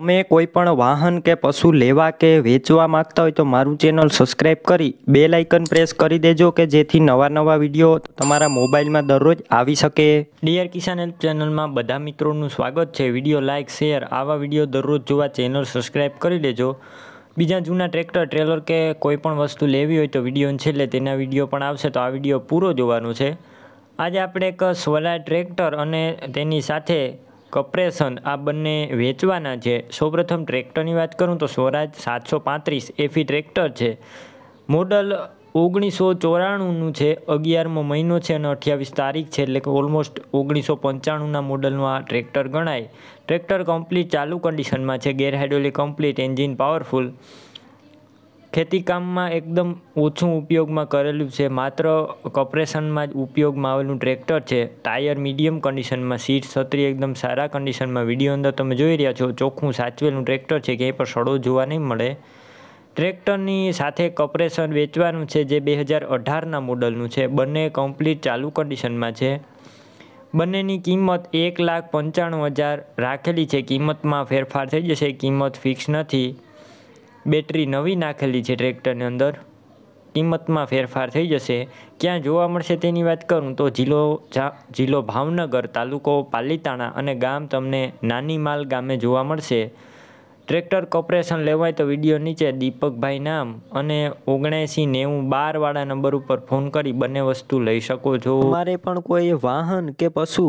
તમે કોઈ પણ વાહન કે પશુ લેવા કે વેચવા માંગતા હોય તો મારું ચેનલ સબસ્ક્રાઈબ કરી બે લાઇકન પ્રેસ કરી દેજો કે જેથી નવા નવા વિડીયો તમારા મોબાઈલમાં દરરોજ આવી શકે ડિયર કિસાન હેલ્પ ચેનલમાં બધા મિત્રોનું સ્વાગત છે વિડીયો લાઇક શેર આવા વિડીયો દરરોજ જોવા ચેનલ સબસ્ક્રાઈબ કરી દેજો બીજા જૂના ટ્રેક્ટર ટ્રેલર કે કોઈપણ વસ્તુ લેવી હોય તો વિડીયો છેલ્લે તેના વિડીયો પણ આવશે તો આ વિડીયો પૂરો જોવાનો છે આજે આપણે એક સોલાર ટ્રેક્ટર અને તેની સાથે કપ્રેશન આ બંને વેચવાના છે સૌપ્રથમ ટ્રેક્ટરની વાત કરું તો સ્વરાજ સાતસો પાંત્રીસ એફી ટ્રેક્ટર છે મોડલ ઓગણીસો ચોરાણુંનું છે અગિયારમો મહિનો છે અને અઠ્યાવીસ તારીખ છે એટલે કે ઓલમોસ્ટ ઓગણીસો પંચાણુંના મોડલનું આ ટ્રેક્ટર ગણાય ટ્રેક્ટર કમ્પ્લીટ ચાલુ કન્ડિશનમાં છે gear hydraulic complete engine powerful ખેતીકામમાં એકદમ ઓછું ઉપયોગમાં કરેલું છે માત્ર કોપરેશનમાં જ ઉપયોગમાં આવેલું ટ્રેક્ટર છે ટાયર મીડિયમ કન્ડિશનમાં સીટ છત્રી એકદમ સારા કન્ડિશનમાં વિડીયો અંદર તમે જોઈ રહ્યા છો ચોખ્ખું સાચવેલું ટ્રેક્ટર છે ક્યાંય પણ સડો જોવા નહીં મળે ટ્રેક્ટરની સાથે કોપરેશન વેચવાનું છે જે બે હજાર અઢારના મોડલનું છે બંને કમ્પ્લીટ ચાલુ કન્ડિશનમાં છે બંનેની કિંમત એક લાખ પંચાણું હજાર રાખેલી છે કિંમતમાં ફેરફાર થઈ જશે કિંમત ફિક્સ નથી બેટરી નવી નાખેલી છે ટ્રેક્ટરની અંદર કિંમતમાં ફેરફાર થઈ જશે ક્યાં જોવા મળશે તેની વાત કરું તો જિલ્લો જિલ્લો ભાવનગર તાલુકો પાલીતાણા અને ગામ તમને નાનીમાલ ગામે જોવા મળશે ટ્રેક્ટર કોપરેશન લેવાય તો વિડીયો નીચે દીપકભાઈ નામ અને ઓગણએંસી નેવું બારવાળા નંબર ઉપર ફોન કરી બંને વસ્તુ લઈ શકો છો તમારે પણ કોઈ વાહન કે પશુ